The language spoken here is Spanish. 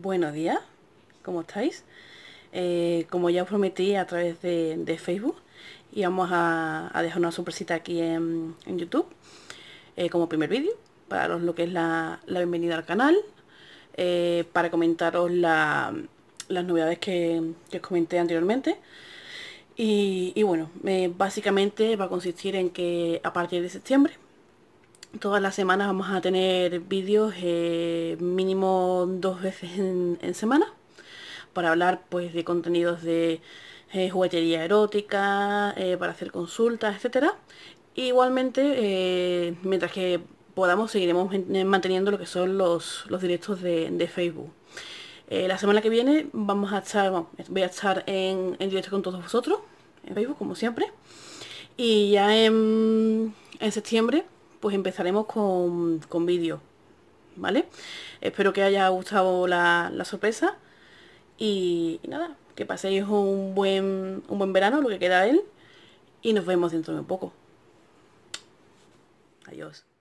Buenos días, ¿cómo estáis? Eh, como ya os prometí a través de, Facebook, íbamos a, a, dejar una sorpresita aquí en, YouTube eh, como primer vídeo, para daros lo que es la, bienvenida al canal, eh, para comentaros las novedades que, os comenté anteriormente. y bueno, básicamente va a consistir en que a partir de septiembre Todas las semanas vamos a tener vídeos eh, mínimo dos veces en, semana para hablar pues de contenidos de eh, juguetería erótica, eh, para hacer consultas, etcétera. Igualmente, mientras que podamos, seguiremos manteniendo lo que son los, directos de, Facebook. la semana que viene vamos a estar, voy a estar en, directo con todos vosotros, en Facebook, como siempre. Y ya en septiembre pues empezaremos con, con vídeo, ¿vale? Espero que haya gustado la, sorpresa y, nada, que paséis un buen, un buen verano, lo que queda él, y nos vemos dentro de un poco. Adiós.